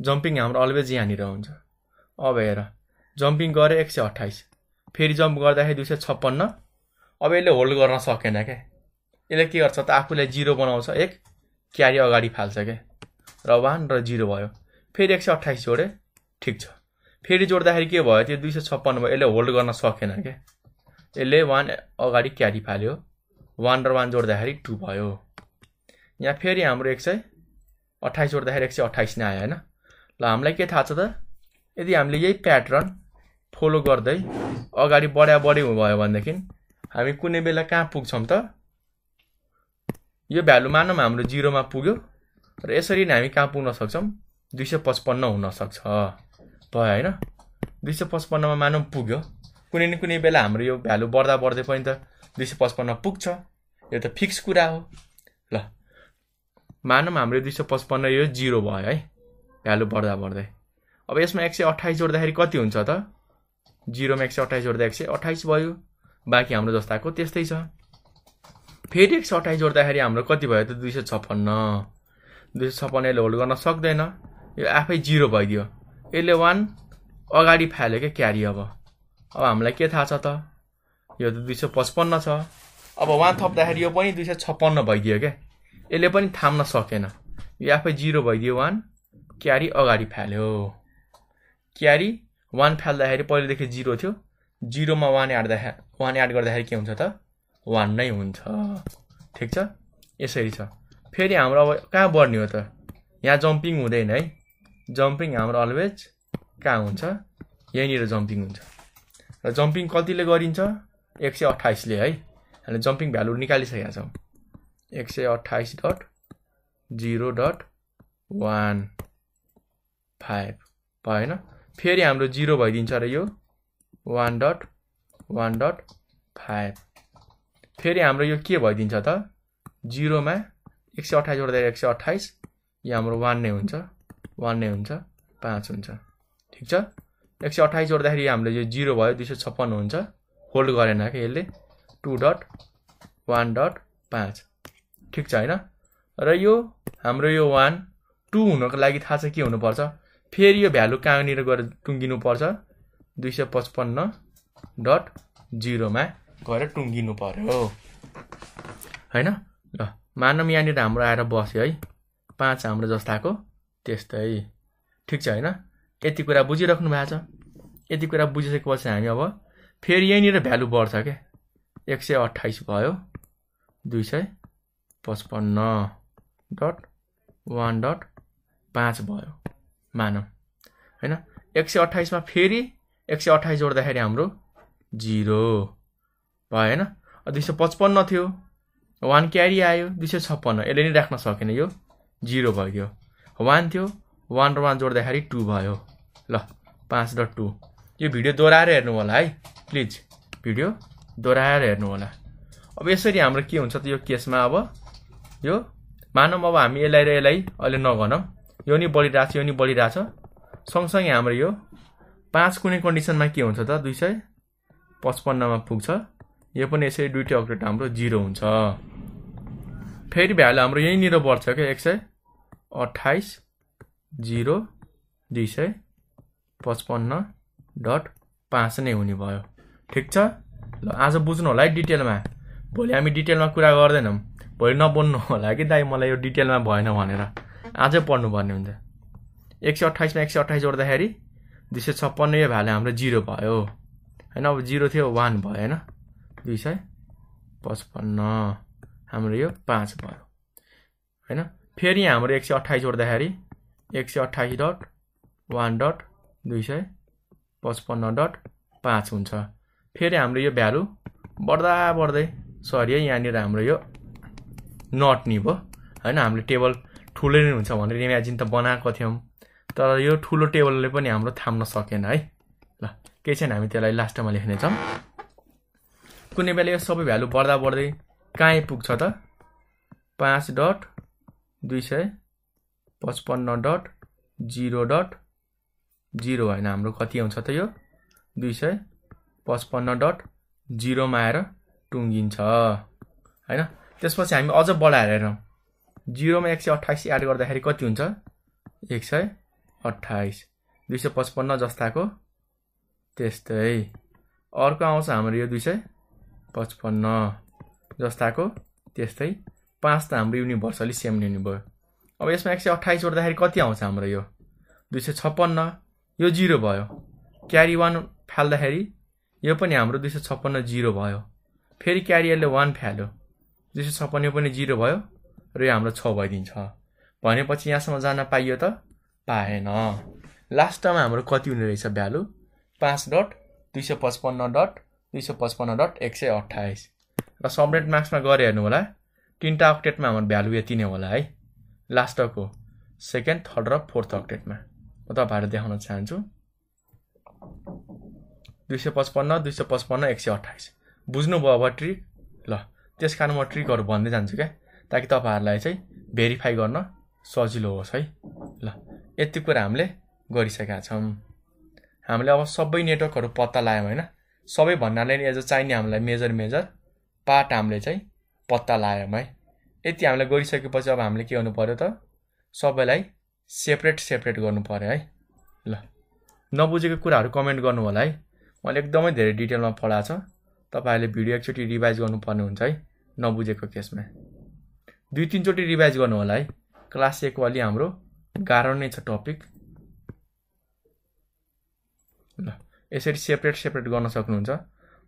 जम्पिङ हाम्रो अलवेज यहाँनिर हुन्छ अब हेर जम्पिङ गरेँ एक सय अट्ठाइस फेरि जम्प गर्दाखेरि दुई सय छप्पन्न अब यसले होल्ड गर्न सकेन क्या यसले के गर्छ त आफूलाई जिरो बनाउँछ एक क्यारी अगाडि फाल्छ क्या र वान र जिरो भयो फेरि एक सय अट्ठाइस जोडेँ ठिक छ फेरि जोड्दाखेरि के भयो त्यो दुई सय छप्पन्न भयो यसले होल्ड गर्न सकेन क्या यसले वान अगाडि क्यारी फाल्यो वान र वान जोड्दाखेरि टू भयो यहाँ फेरि हाम्रो एक सय अट्ठाइस जोड्दाखेरि एक सय अट्ठाइस नै आयो होइन ल हामीलाई के थाहा छ त यदि हामीले यही प्याटर्न फलो गर्दै अगाडि बढा बढी भयो भनेदेखि हामी कुनै बेला कहाँ पुग्छौँ त यो भ्यालु मानौँ हाम्रो जिरोमा पुग्यो र यसरी नै हामी कहाँ पुग्न सक्छौँ दुई सय पचपन्न हुनसक्छ भयो होइन दुई सय पचपन्नमा मानौँ पुग्यो कुनै न कुनै बेला हाम्रो यो भ्यालु बढ्दा बढ्दै पनि त दुई सय पचपन्न पुग्छ यो त फिक्स कुरा हो ल मानौँ हाम्रो दुई सय पचपन्न यो जिरो भयो है भ्यालु बढ्दा बढ्दै अब यसमा एक सय अठाइस जोड्दाखेरि कति हुन्छ त जिरोमा एक सय अठाइस जोड्दा एक सय अठाइस भयो बाँकी हाम्रो जस्ताको त्यस्तै छ फेरि एक सय अठाइस जोड्दाखेरि हाम्रो कति भयो त दुई सय छप्पन्न दुई सय छप्पन्नले होल्ड गर्न सक्दैन यो आफै जिरो भइदियो यसले वान अगाडि फाल्यो क्या क्यारी अब अब हामीलाई के थाहा छ त यो त दुई सय पचपन्न छ अब वान थप्दाखेरि यो पनि दुई सय छप्पन्न भइदियो क्या यसले पनि थाम्न सकेन यो आफै जिरो भइदियो वान क्यारी अगाडि फाल्यो क्यारी वान फाल्दाखेरि पहिलेदेखि जिरो थियो जिरोमा वान एड वान एड गर्दाखेरि के हुन्छ त वान नै हुन्छ ठिक छ यसरी छ फेरि हाम्रो अब कहाँ बढ्ने हो त यहाँ जम्पिङ हुँदैन है जम्पिङ हाम्रो अलवेज कहाँ हुन्छ यहीँनिर जम्पिङ हुन्छ र जम्पिङ कतिले गरिन्छ एक सय अट्ठाइसले है हामीले जम्पिङ भ्यालु निकालिसकेका छौँ एक सय अट्ठाइस dot zero dot one five भएन फेरि हाम्रो जिरो भइदिन्छ र यो one dot one dot five फेरि हाम्रो यो के भइदिन्छ त जिरोमा एक सय अठाइस जोड्दा एक सय अट्ठाइस यो हाम्रो वान नै हुन्छ वान नै हुन्छ पाँच हुन्छ ठिक छ एक सय अठाइस जोड्दाखेरि हामीले यो जिरो भयो दुई सय छप्पन्न हुन्छ होल्ड गरेन कि यसले टु डट वान डट पाँच ठिक छ होइन र यो हाम्रो यो वान टू हुनको लागि थाहा छ के हुनुपर्छ फेरि यो भ्यालु कहाँनिर गएर टुङ्गिनुपर्छ दुई सय पचपन्न डट जिरोमा गएर टुङ्गिनु पऱ्यो होइन ल मानम यहाँनिर हाम्रो आएर बस्यो है पाँच हाम्रो जस्ताको त्यस्तै ठिक छ होइन यति कुरा बुझिराख्नु भएको छ यति कुरा बुझिसकेपछि हामी अब फेरि यहीँनिर भ्यालु बढ्छ क्या एक सय अट्ठाइस भयो दुई सय पचपन्न डट वान डट पाँच भयो मानौँ होइन एक सय अट्ठाइसमा फेरि एक सय अट्ठाइस जोड्दाखेरि हाम्रो जिरो भयो होइन दुई सय पचपन्न थियो वान क्यारी आयो दुई सय छप्पन्न यसले नै राख्न सकेन यो जिरो भइदियो वान थियो वान र वान जोड्दाखेरि टू भयो ल पाँच र टू यो भिडियो दोहोऱ्याएर हेर्नु होला है प्लिज भिडियो दोहोऱ्याएर हेर्नु होला अब यसरी हाम्रो के हुन्छ त यो केसमा अब यो मानौँ अब हामी यसलाई र यसलाई अहिले नगनौँ यो नि बढिरहेछ यो नि बढिरहेछ सँगसँगै हाम्रो यो पाँच कुनै कन्डिसनमा के हुन्छ त दुई सय पचपन्नमा पुग्छ यो पनि यसरी दुइटै अक्टेट हाम्रो जिरो हुन्छ फेरि भ्यालु हाम्रो यहीँनिर बढ्छ क्या एक सय अठाइस जिरो दुई सय पचपन्न डट पाँच नै हुने भयो ठिक छ ल आज बुझ्नु होला है डिटेलमा भोलि हामी डिटेलमा कुरा गर्दैनौँ भोलि नबोल्नु होला कि दाइ मलाई यो डिटेलमा भएन भनेर आजै पढ्नुपर्ने हुन्छ एक सय अट्ठाइसमा एक सय अट्ठाइस जोड्दाखेरि दुई सय छप्पन्न यो भ्यालु हाम्रो जिरो भयो होइन अब जिरो थियो वान भयो होइन दुई सय पचपन्न हाम्रो यो पाँच भयो होइन फेरि हाम्रो एक सय अठाइस जोड्दाखेरि एक सय अठाइस डट वान डट दुई सय पचपन्न डट पाँच हुन्छ फेरि हाम्रो यो भ्यालु बढ्दा बढ्दै सरी है यहाँनिर हाम्रो यो नट नि भयो होइन हामीले टेबल ठुलो नै हुन्छ भनेर इमेजिन त बनाएको थियौँ तर यो ठुलो टेबलले पनि हाम्रो थाम्न सकेन है ल केही छैन हामी त्यसलाई लास्टमा लेख्नेछौँ कुनै बेला यो सबै भ्यालु बढ्दा बढ्दै कहाँ आइपुग्छ त पाँच डट दुई सय पचपन्न डट जिरो डट जिरो होइन हाम्रो कति आउँछ त यो दुई सय पचपन्न डट जिरोमा आएर टुङ्गिन्छ होइन त्यसपछि हामी अझ बढाएर हेरौँ जिरोमा एक सय अट्ठाइस एड गर्दाखेरि कति हुन्छ एक सय अट्ठाइस दुई सय पचपन्न जस्ताको त्यस्तै अर्को आउँछ हाम्रो यो दुई सय पचपन्न जस्ताको त्यस्तै पाँच त हाम्रो युनिभर्सली सेम हुने भयो अब यसमा एक सय अठाइस जोड्दाखेरि कति आउँछ हाम्रो यो दुई सय छप्पन्न यो जिरो भयो क्यारी वान फाल्दाखेरि यो पनि हाम्रो दुई सय छप्पन्न जिरो भयो फेरि क्यारियरले वान फ्याल्यो दुई सय छप्पन्न पनि जिरो भयो र यो हाम्रो छ भइदिन्छ भनेपछि यहाँसम्म जान पाइयो त पाएन लास्टमा हाम्रो कति हुने रहेछ भ्यालु पाँच डट दुई सय पचपन्न डट दुई सय पचपन्न डट एक सय अट्ठाइस र सबनेट मार्क्समा गएर हेर्नु होला तिनवटा अक्टेटमा हाम्रो भ्यालु यति नै होला है लास्टको सेकेन्ड थर्ड र फोर्थ अक्टेटमा म तपाईँहरू देखाउन चाहन्छु दुई सय पचपन्न दुई सय पचपन्न एक सय अट्ठाइस बुझ्नुभयो अब ट्रिक ल त्यस कारण म ट्रिकहरू भन्दै जान्छु क्या ताकि तपाईँहरूलाई चाहिँ भेरिफाई गर्न सजिलो होस् है ल यति कुरा हामीले गरिसकेका छौँ हामीले अब सबै नेटवर्कहरू पत्ता लगायौँ होइन सबै भन्नाले नि एज अ चाहिने हामीलाई मेजर मेजर पार्ट हामीले चाहिँ पत्ता लगायौँ है यति हामीले गरिसकेपछि अब हामीले के गर्नु पऱ्यो त सबैलाई सेपरेट सेपरेट गर्नु पऱ्यो है ल नबुझेको कुराहरू कमेन्ट गर्नु होला है मैले एकदमै धेरै डिटेलमा पढाएको छ तपाईँहरूले भिडियो एकचोटि रिभाइज गर्नुपर्ने हुन्छ है नबुझेको केसमा दुई तिनचोटि रिभाइज गर्नु होला है क्लास एकको अलि हाम्रो गाह्रो नै छ टपिक ल यसरी सेपरेट सेपरेट गर्न सक्नुहुन्छ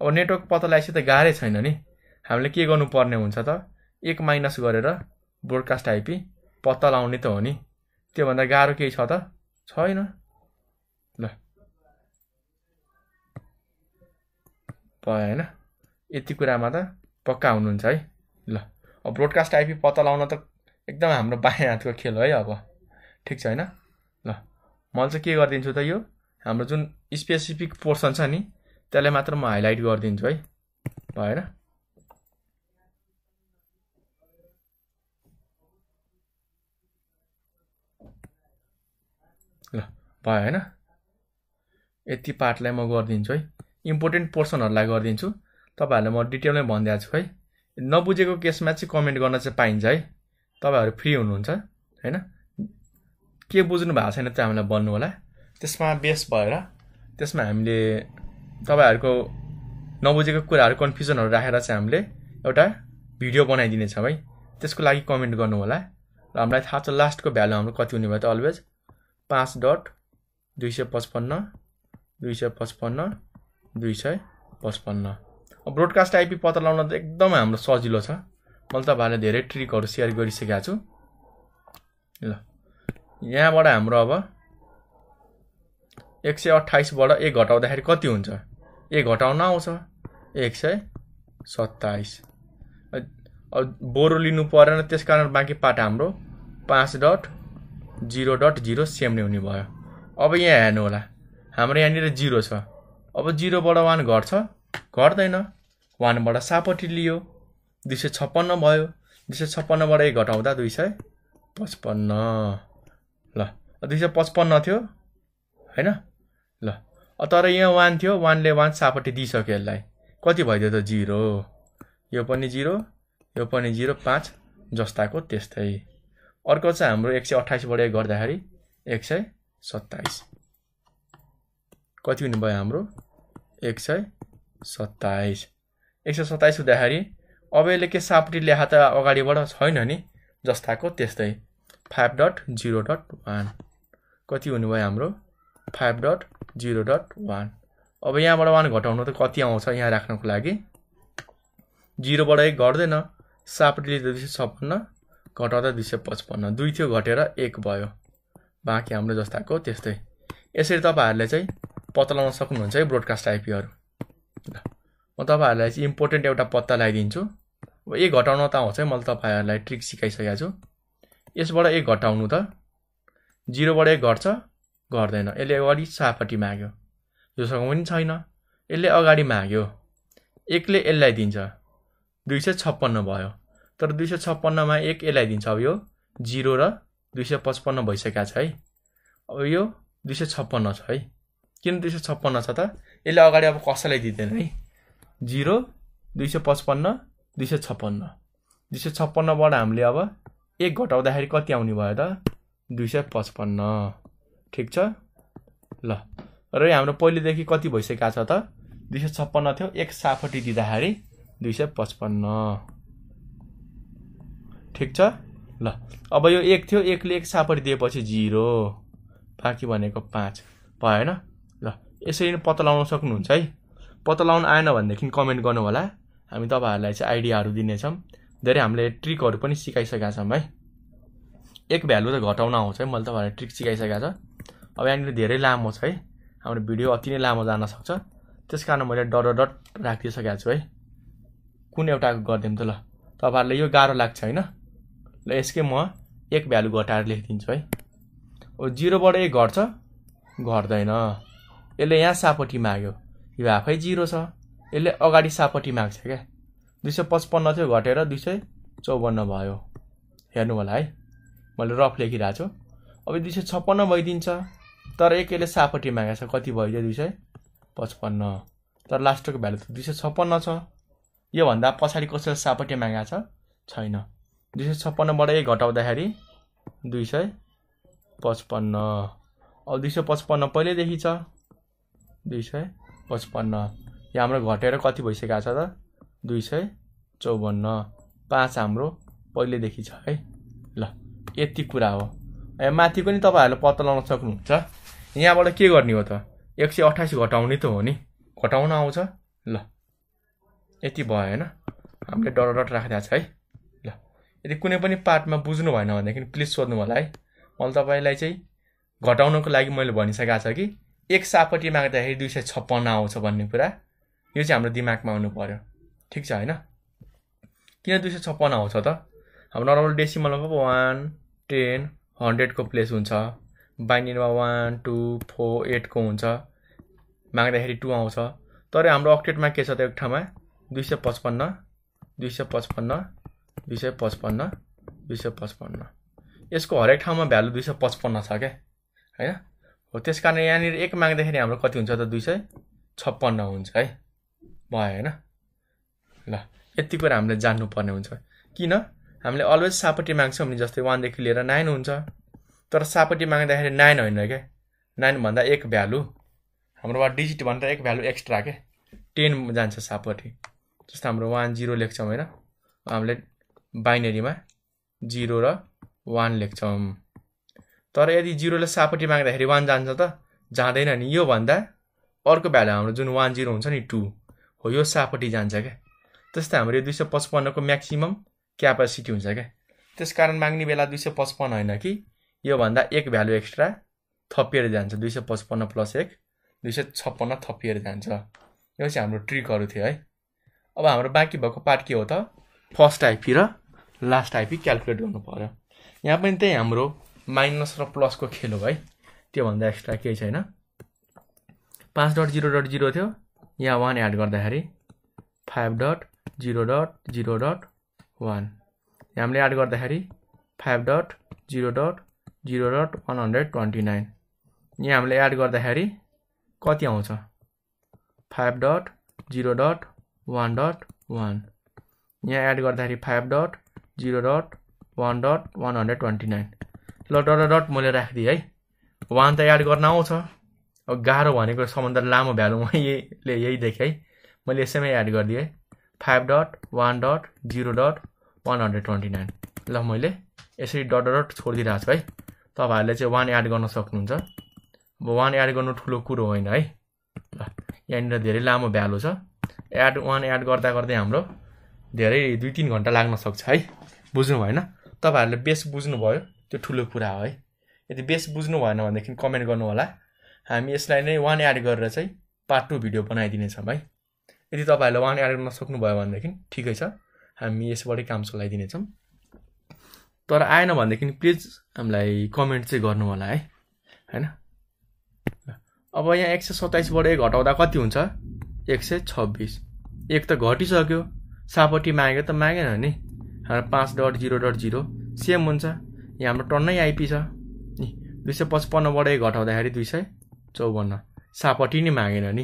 अब नेटवर्क पत्ता लगाएपछि त गाह्रै छैन नि हामीले के गर्नुपर्ने हुन्छ त एक माइनस गरेर ब्रोडकास्ट आइपी पत्ता लाउने त हो नि त्योभन्दा गाह्रो केही छ त छैन ल भयो होइन यति कुरामा त पक्का हुनुहुन्छ है ल अब ब्रोडकास्ट आइपी पत्ता लाउन त एकदम हाम्रो बायाँ हातको खेल हो है अब ठिक छ होइन ल मैले चाहिँ के गरिदिन्छु त यो हाम्रो जुन स्पेसिफिक पोर्सन छ नि त्यसलाई मात्र म हाइलाइट गरिदिन्छु है भएर ल भयो होइन यति पार्टलाई म गरिदिन्छु है इम्पोर्टेन्ट पोर्सनहरूलाई गरिदिन्छु तपाईँहरूलाई म डिटेलमै भनिदिएको छु है नबुझेको केसमा चाहिँ कमेन्ट गर्न चाहिँ पाइन्छ है तपाईँहरू फ्री हुनुहुन्छ होइन के बुझ्नु भएको छैन त्यो हामीलाई भन्नु होला त्यसमा बेस भएर त्यसमा हामीले तपाईँहरूको नबुझेको कुराहरू कन्फ्युजनहरू राखेर चाहिँ हामीले एउटा भिडियो बनाइदिनेछौँ है त्यसको लागि कमेन्ट गर्नु होला र हामीलाई थाहा छ लास्टको भ्यालु हाम्रो कति हुने भयो त अलवेज पाँच डट दुई सय पचपन्न दुई सय पचपन्न दुई सय पचपन्न ब्रोडकास्ट आइपी पत्ता लगाउन त एकदमै हाम्रो सजिलो छ मैले तपाईँहरूलाई धेरै ट्रिकहरू सेयर गरिसकेको छु ल यहाँबाट हाम्रो अब एक सय अठाइसबाट एक घटाउँदाखेरि कति हुन्छ एक घटाउन आउँछ एक सय सत्ताइस अब बोरो लिनु परेन त्यस कारण बाँकी पाट हाम्रो पाँच dot zero dot zero same नै हुने भयो अब यहाँ हेर्नु होला हाम्रो यहाँनिर जिरो छ अब जिरोबाट वान घट्छ घट्दैन वानबाट सापट्टि लियो दुई सय छप्पन्न भयो दुई सय छप्पन्नबाट एक घटाउँदा दुई सय पचपन्न ल दुई सय पचपन्न थियो होइन ल तर यहाँ वान थियो वानले वान सापट्टि दिइसक्यो यसलाई कति भइदियो त जिरो यो पनि जिरो यो पनि जिरो पाँच जस्ताको त्यस्तै अर्को चाहिँ हाम्रो एक सय अठाइसबाट गर्दाखेरि एक सय सत्ताइस कति हुने भयो हाम्रो एक सय सत्ताइस एक सय सत्ताइस हुँदाखेरि अब यसले के सापट्टि लेखा त अगाडिबाट छैन नि जस्ताको त्यस्तै five dot zero dot one कति हुनुभयो हाम्रो five dot zero dot one अब यहाँबाट वान घटाउनु त कति आउँछ यहाँ राख्नको लागि जिरोबाट एक घट्दैन लिँदा दुई सय छप्पन्न घटाउँदा दुई सय पचपन्न दुई थियो घटेर एक भयो बाँकी हाम्रो जस्ताको त्यस्तै यसरी तपाईँहरूले चाहिँ पत्ता लगाउन सक्नुहुन्छ है ब्रोडकास्ट आइपीहरू ल म तपाईँहरूलाई चाहिँ इम्पोर्टेन्ट एउटा पत्ता लगाइदिन्छु अब एक घटाउन त आउँछ है मैले तपाईँहरूलाई ट्रिक सिकाइसकेको छु यसबाट एक घटाउनु त जिरोबाट एक घट्छ गर्दैन यसले अगाडि सापट्टि माग्यो जोसँग पनि छैन यसले अगाडि माग्यो एकले यसलाई दिन्छ दुई सय छप्पन्न भयो तर दुई सय छप्पन्नमा एक यसलाई दिन्छ अब यो जिरो र दुई सय पचपन्न भइसकेको छ है अब यो दुई सय छप्पन्न छ है किन दुई सय छप्पन्न छ त यसले अगाडि अब कसैलाई दिँदैन है जिरो दुई सय पचपन्न दुई सय छप्पन्न दुई सय छप्पन्नबाट हामीले अब एक घटाउँदाखेरि कति आउने भयो त दुई सय पचपन्न ठिक छ ल र यो हाम्रो पहिलेदेखि कति भइसकेको छ त दुई सय छप्पन्न थियो एक सापट्टि दिँदाखेरि दुई सय पचपन्न ठिक छ ल अब यो एक थियो एकले एक सापट्टि दिएपछि जिरो बाँकी भनेको पाँच भएन ल यसरी नै पत्ता लगाउन सक्नुहुन्छ है पत्ता लगाउनु आएन भनेदेखि कमेन्ट गर्नु होला हामी तपाईँहरूलाई चाहिँ आइडियाहरू दिनेछौँ धेरै हामीले ट्रिकहरू पनि सिकाइसकेका छौँ है एक भ्यालु त घटाउन आउँछ है मैले तपाईँहरूलाई ट्रिक सिकाइसकेको छ अब यहाँनिर धेरै लामो छ है हाम्रो भिडियो अति नै लामो जान सक्छ त्यस कारण मैले डट डट राखिदिइसकेको छु है कुन एउटा गरिदिउँ त ल तपाईँहरूलाई यो गाह्रो लाग्छ होइन ल यसकै म एक भ्यालु घटाएर लेखिदिन्छु है ओ जिरोबाट एक घट्छ घट्दैन यसले यहाँ सापट्टि माग्यो यो आफै जिरो छ यसले अगाडि सापट्टि माग्छ क्या दुई सय पचपन्न थियो घटेर दुई सय चौवन्न भयो हेर्नु होला है मैले रफ लेखिरहेको छु अब दुई सय छप्पन्न भइदिन्छ तर एकैले सापट्टि मागेको छ कति भयो दुई सय पचपन्न तर लास्टको भ्यालु त दुई सय छप्पन्न छ योभन्दा पछाडि कसैले सापट्टि मागेको छ छैन दुई सय छप्पन्नबाट एक घटाउँदाखेरि दुई सय पचपन्न अब दुई सय पचपन्न पहिल्यैदेखि छ दुई सय पचपन्न यो हाम्रो घटेर कति भइसकेको छ त दुई सय चौवन्न पाँच हाम्रो पहिल्यैदेखि छ है ल यति कुरा हो माथि पनि तपाईँहरूले पत्ता लगाउन सक्नुहुन्छ यहाँबाट के गर्ने हो त एक सय अठासी घटाउने त हो नि घटाउन आउँछ ल यति भयो होइन हामीले डर डट राखिदिएको छ है ल यदि कुनै पनि पार्टमा बुझ्नु भएन भनेदेखि प्लिज सोध्नु होला है मैले तपाईँलाई चाहिँ घटाउनको लागि मैले भनिसकेको छ कि एक सापट्टि माग्दाखेरि दुई सय छप्पन्न आउँछ भन्ने कुरा यो चाहिँ हाम्रो दिमागमा आउनु पऱ्यो ठिक छ होइन किन दुई सय छप्पन्न आउँछ त अब नर्मल डेसिमलमा पो वान टेन हन्ड्रेडको प्लेस हुन्छ बाइन्डिङमा वान टू फोर एटको हुन्छ माग्दाखेरि टू आउँछ तर हाम्रो अक्टेटमा के छ त एक ठाउँमा दुई सय पचपन्न दुई सय पचपन्न दुई सय पचपन्न दुई सय पचपन्न यसको हरेक ठाउँमा भ्यालु दुई सय पचपन्न छ क्या होइन हो त्यस कारण यहाँनिर एक माग्दाखेरि हाम्रो कति हुन्छ त दुई सय छप्पन्न हुन्छ है भयो होइन ल यति कुरा हामीले जान्नुपर्ने हुन्छ किन हामीले अलवेज सापट्टि माग्छौँ नि जस्तै वानदेखि लिएर नाइन हुन्छ तर सापट्टि माग्दाखेरि नाइन होइन क्या नाइनभन्दा एक भ्यालु हाम्रो वा डिजिटभन्दा एक भ्यालु एक्स्ट्रा के टेन जान्छ सापट्टि जस्तो हाम्रो वान जिरो लेख्छौँ होइन हामीले बाइनेरीमा जिरो र वान लेख्छौँ तर यदि जिरोले सापट्टि माग्दाखेरि वान जान्छ त जाँदैन नि योभन्दा अर्को भ्यालु हाम्रो जुन वान जिरो हुन्छ नि टू हो यो सापट्टि जान्छ क्या त्यस्तै हाम्रो यो दुई सय पचपन्नको म्याक्सिमम् क्यापासिटी हुन्छ क्या त्यस कारण माग्ने बेला दुई सय पचपन्न होइन कि योभन्दा एक भ्यालु एक्स्ट्रा थपिएर जान्छ दुई सय पचपन्न प्लस एक दुई सय छप्पन्न थपिएर जान्छ यो चाहिँ हाम्रो ट्रिकहरू थियो है अब हाम्रो बाँकी भएको पार्ट के हो त फर्स्ट आइपी र लास्ट आइपी क्यालकुलेट गर्नु पऱ्यो यहाँ पनि त्यही हाम्रो माइनस र प्लसको खेल हो है त्योभन्दा एक्स्ट्रा केही छैन पाँच डट जिरो डट जिरो थियो यहाँ वान एड गर्दाखेरि five dot zero dot zero dot one हामीले एड गर्दाखेरि five dot zero dot zero dot one hundred twenty nine यहाँ हामीले एड गर्दाखेरि कति आउँछ five dot zero dot one dot one यहाँ एड गर्दाखेरि five dot zero dot one dot one hundred twenty nine ल डट डट मैले राखिदिएँ है वान त एड गर्न आउँछ अब गाह्रो भनेको सम्बन्ध लामो भ्यालु मैले यही देखेँ है मैले यसैमा एड गरिदिएँ है five dot one dot zero dot one hundred twenty nine ल मैले यसरी डट डट छोडिदिइरहेको छु है तपाईँहरूले चाहिँ वान एड गर्न सक्नुहुन्छ अब वान एड गर्नु ठुलो कुरो होइन है ल यहाँनिर धेरै लामो भ्यालु छ एड वान एड गर्दा गर्दै हाम्रो धेरै दुई तिन घन्टा लाग्न सक्छ है बुझ्नु भएन तपाईँहरूले बेस बुझ्नुभयो त्यो ठुलो कुरा हो है यदि बेस बुझ्नु भएन भनेदेखि कमेन्ट गर्नु होला हामी यसलाई नै वान एड गरेर चाहिँ पार्ट टू भिडियो बनाइदिनेछौँ है यदि तपाईँहरूले वान एड गर्न सक्नुभयो भनेदेखि ठिकै छ हामी यसबाटै काम चलाइदिनेछौँ तर आएन भनेदेखि प्लिज हामीलाई कमेन्ट चाहिँ गर्नु होला है होइन अब यहाँ एक सय सत्ताइसबाट एक घटाउँदा कति हुन्छ एक सय छब्बिस एक त घटिसक्यो सापट्टि माग्यो त मागेन नि हाम्रो पाँच dot zero dot zero same हुन्छ यहाँ हाम्रो टन्नै आइपी छ नि दुई सय पचपन्नबाट एक घटाउँदाखेरि दुई सय चौवन्न सापट्टि नै मागेन नि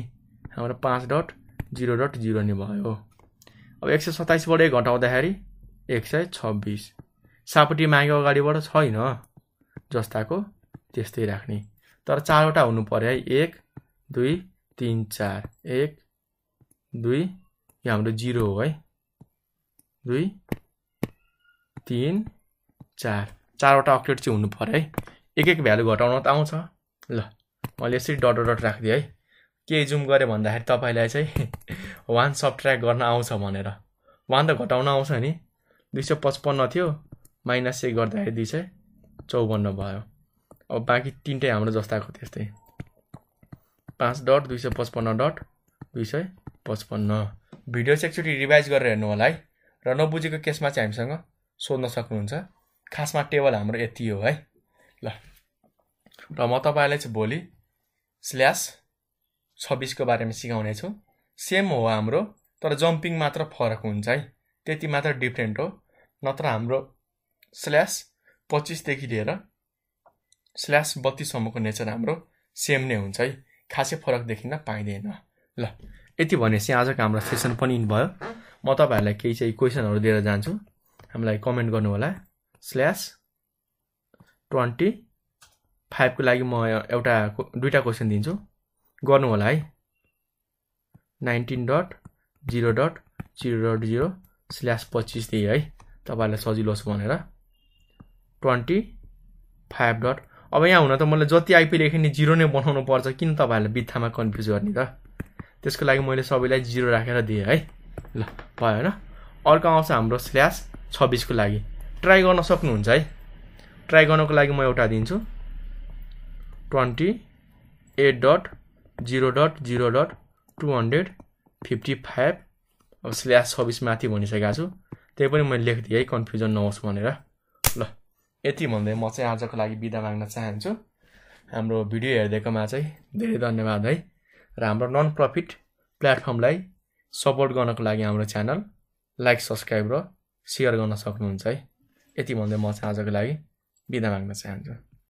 हाम्रो पाँच डट जिरो डट जिरो नै भयो अब एक सय सत्ताइसबाट एक घटाउँदाखेरि एक सय छब्बिस सापट्टि माग्यो अगाडिबाट छैन जस्ताको त्यस्तै राख्ने तर चारवटा हुनु पऱ्यो है एक दुई तिन चार एक दुई यो हाम्रो जिरो हो है दुई तिन चार चारवटा अक्टेट चाहिँ हुनु पऱ्यो है एक एक भ्यालु घटाउन त आउँछ ल मैले यसरी डट डट राखिदिएँ है के जुम गऱ्यो भन्दाखेरि तपाईँलाई चाहिँ वान ट्र्याक गर्न आउँछ भनेर वान त घटाउन आउँछ नि दुई सय पचपन्न थियो माइनस एक गर्दाखेरि दुई सय चौवन्न भयो अब बाँकी तिनटै हाम्रो जस्ताको त्यस्तै पाँच डट दुई सय पचपन्न डट दुई सय पचपन्न भिडियो चाहिँ एकचोटि रिभाइज गरेर हेर्नु होला है र नबुझेको केसमा चाहिँ हामीसँग सोध्न सक्नुहुन्छ खासमा टेबल हाम्रो यति हो है ल र म तपाईँलाई चाहिँ भोलि स्ल्यास छब्बिसको बारेमा सिकाउनेछु सेम हो हाम्रो तर जम्पिङ मात्र फरक हुन्छ है त्यति मात्र डिफ्रेन्ट हो नत्र हाम्रो स्ल्यास पच्चिसदेखि लिएर स्ल्यास बत्तिससम्मको नेचर हाम्रो सेम नै हुन्छ है खासै फरक देखिन पाइँदैन ल यति भनेपछि आजको हाम्रो सेसन पनि इन भयो म तपाईँहरूलाई केही चाहिँ क्वेसनहरू दिएर जान्छु हामीलाई कमेन्ट गर्नु होला स्ल्यास ट्वेन्टी फाइभको लागि म एउटा दुईवटा क्वेसन दिन्छु गर्नु होला है nineteen dot zero dot zero dot zero slash पच्चिस दिएँ है तपाईँहरूलाई सजिलो होस् भनेर ट्वेन्टी फाइभ डट अब यहाँ हुन त मैले जति आइपी लेखेँ नि जिरो नै बनाउनु पर्छ किन तपाईँहरूलाई बित्थामा कन्फ्युज गर्ने त त्यसको लागि मैले सबैलाई जिरो राखेर दिएँ है ल भयो होइन अर्को आउँछ हाम्रो स्ल्यास छब्बिसको लागि ट्राई गर्न सक्नुहुन्छ है ट्राई गर्नको लागि म एउटा दिन्छु twenty eight dot zero dot zero dot two hundred fifty five अब स्ल्यास छब्बिस माथि भनिसकेको छु त्यही पनि मैले लेखिदिएँ है कन्फ्युजन नहोस् भनेर ल यति भन्दै म चाहिँ आजको लागि बिदा माग्न चाहन्छु हाम्रो भिडियो हेरिदिएकोमा चाहिँ धेरै धन्यवाद है र हाम्रो नन प्रफिट प्लेटफर्मलाई सपोर्ट गर्नको लागि हाम्रो च्यानल लाइक सब्सक्राइब र सेयर गर्न सक्नुहुन्छ है यति भन्दै म चाहिँ आजको लागि बिदा माग्न चाहन्छु